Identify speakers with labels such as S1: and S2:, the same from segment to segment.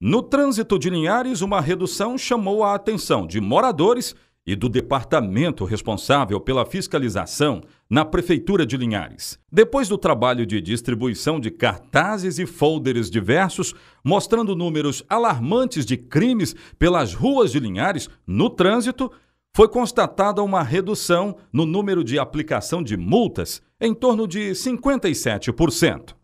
S1: No trânsito de Linhares, uma redução chamou a atenção de moradores e do departamento responsável pela fiscalização na Prefeitura de Linhares. Depois do trabalho de distribuição de cartazes e folders diversos mostrando números alarmantes de crimes pelas ruas de Linhares no trânsito, foi constatada uma redução no número de aplicação de multas em torno de 57%.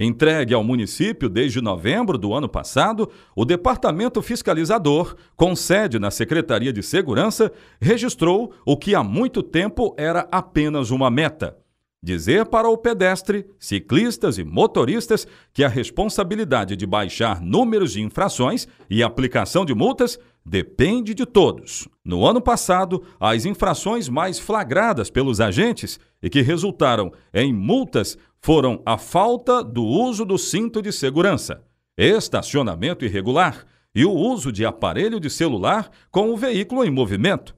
S1: Entregue ao município desde novembro do ano passado, o Departamento Fiscalizador, com sede na Secretaria de Segurança, registrou o que há muito tempo era apenas uma meta. Dizer para o pedestre, ciclistas e motoristas que a responsabilidade de baixar números de infrações e aplicação de multas depende de todos. No ano passado, as infrações mais flagradas pelos agentes e que resultaram em multas foram a falta do uso do cinto de segurança, estacionamento irregular e o uso de aparelho de celular com o veículo em movimento.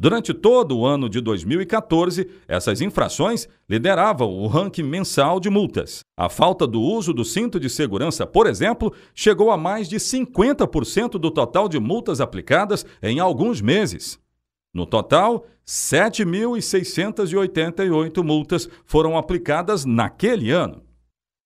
S1: Durante todo o ano de 2014, essas infrações lideravam o ranking mensal de multas. A falta do uso do cinto de segurança, por exemplo, chegou a mais de 50% do total de multas aplicadas em alguns meses. No total, 7.688 multas foram aplicadas naquele ano.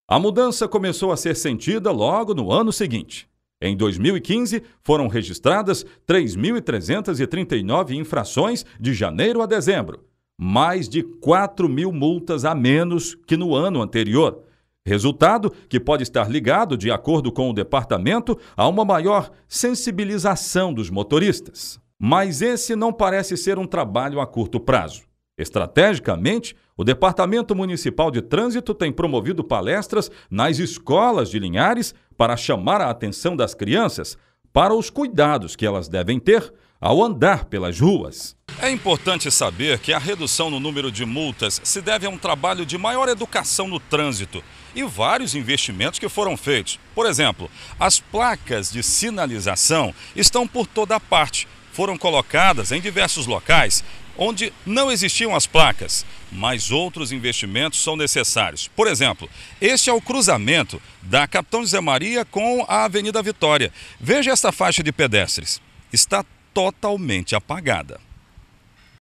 S1: A mudança começou a ser sentida logo no ano seguinte. Em 2015, foram registradas 3.339 infrações de janeiro a dezembro, mais de 4 mil multas a menos que no ano anterior. Resultado que pode estar ligado, de acordo com o departamento, a uma maior sensibilização dos motoristas. Mas esse não parece ser um trabalho a curto prazo. Estrategicamente, o Departamento Municipal de Trânsito tem promovido palestras nas escolas de Linhares para chamar a atenção das crianças para os cuidados que elas devem ter ao andar pelas ruas. É importante saber que a redução no número de multas se deve a um trabalho de maior educação no trânsito e vários investimentos que foram feitos. Por exemplo, as placas de sinalização estão por toda parte foram colocadas em diversos locais onde não existiam as placas, mas outros investimentos são necessários. Por exemplo, este é o cruzamento da Capitão José Maria com a Avenida Vitória. Veja esta faixa de pedestres. Está totalmente apagada.